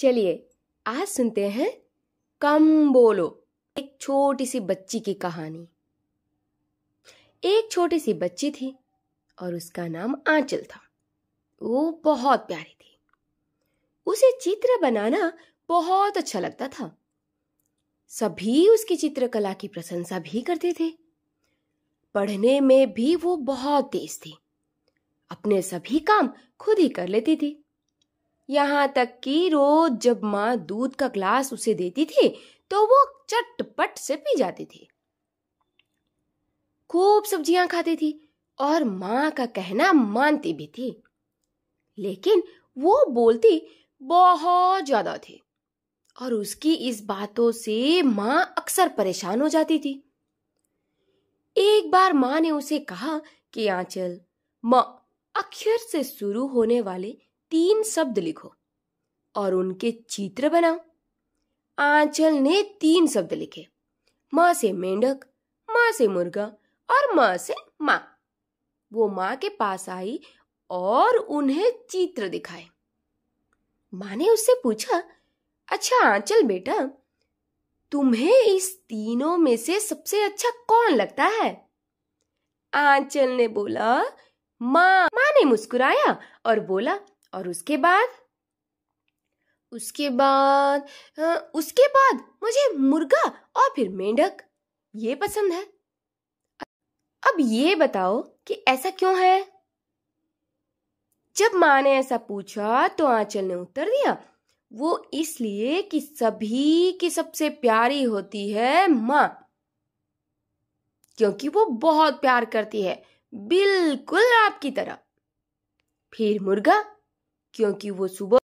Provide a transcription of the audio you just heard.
चलिए आज सुनते हैं कम बोलो एक छोटी सी बच्ची की कहानी एक छोटी सी बच्ची थी और उसका नाम आंचल था वो बहुत प्यारी थी उसे चित्र बनाना बहुत अच्छा लगता था सभी उसकी चित्रकला की प्रशंसा भी करते थे पढ़ने में भी वो बहुत तेज थी अपने सभी काम खुद ही कर लेती थी यहाँ तक कि रोज जब माँ दूध का ग्लास उसे देती थी तो वो चटपट से पी जाती थी खूब सब्जियां खाती थी और माँ का कहना मानती भी थी लेकिन वो बोलती बहुत ज्यादा थी और उसकी इस बातों से माँ अक्सर परेशान हो जाती थी एक बार माँ ने उसे कहा कि आंचल माँ अक्षर से शुरू होने वाले तीन शब्द लिखो और उनके चित्र बनाओ आंचल ने तीन शब्द लिखे माँ से मेंढक माँ से मुर्गा और माँ से माँ वो माँ के पास आई और उन्हें चित्र दिखाए माँ ने उससे पूछा अच्छा आंचल बेटा तुम्हें इस तीनों में से सबसे अच्छा कौन लगता है आंचल ने बोला माँ माँ ने मुस्कुराया और बोला और उसके बाद उसके बाद उसके बाद मुझे मुर्गा और फिर मेंढक ये पसंद है अब ये बताओ कि ऐसा क्यों है जब माँ ने ऐसा पूछा तो आंचल ने उत्तर दिया वो इसलिए कि सभी की सबसे प्यारी होती है माँ क्योंकि वो बहुत प्यार करती है बिल्कुल आपकी तरह फिर मुर्गा क्योंकि वो सुबह